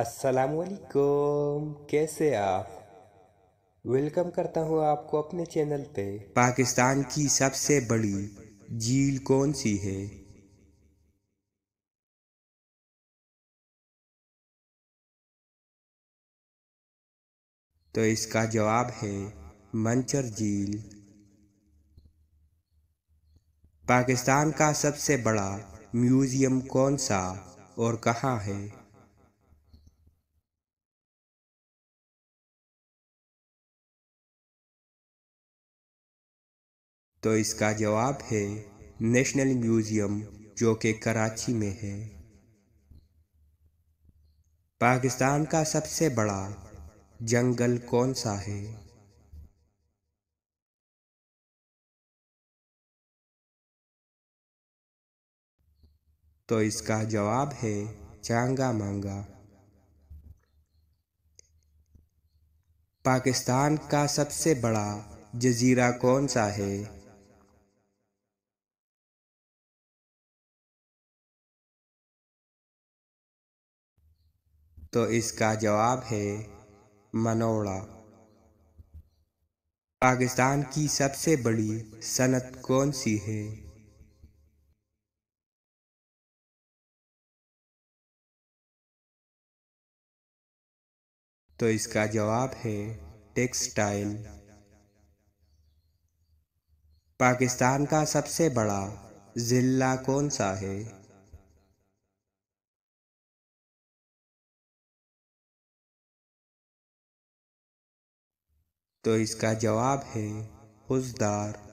असलकुम कैसे आप वेलकम करता हूँ आपको अपने चैनल पे पाकिस्तान की सबसे बड़ी झील कौन सी है तो इसका जवाब है मंचर झील पाकिस्तान का सबसे बड़ा म्यूज़ियम कौन सा और कहाँ है तो इसका जवाब है नेशनल म्यूज़ियम जो कि कराची में है पाकिस्तान का सबसे बड़ा जंगल कौन सा है तो इसका जवाब है चांगा मांगा पाकिस्तान का सबसे बड़ा जजीरा कौन सा है तो इसका जवाब है मनोड़ा पाकिस्तान की सबसे बड़ी सनत कौन सी है तो इसका जवाब है टेक्सटाइल पाकिस्तान का सबसे बड़ा ज़िला कौन सा है तो इसका जवाब है फौजदार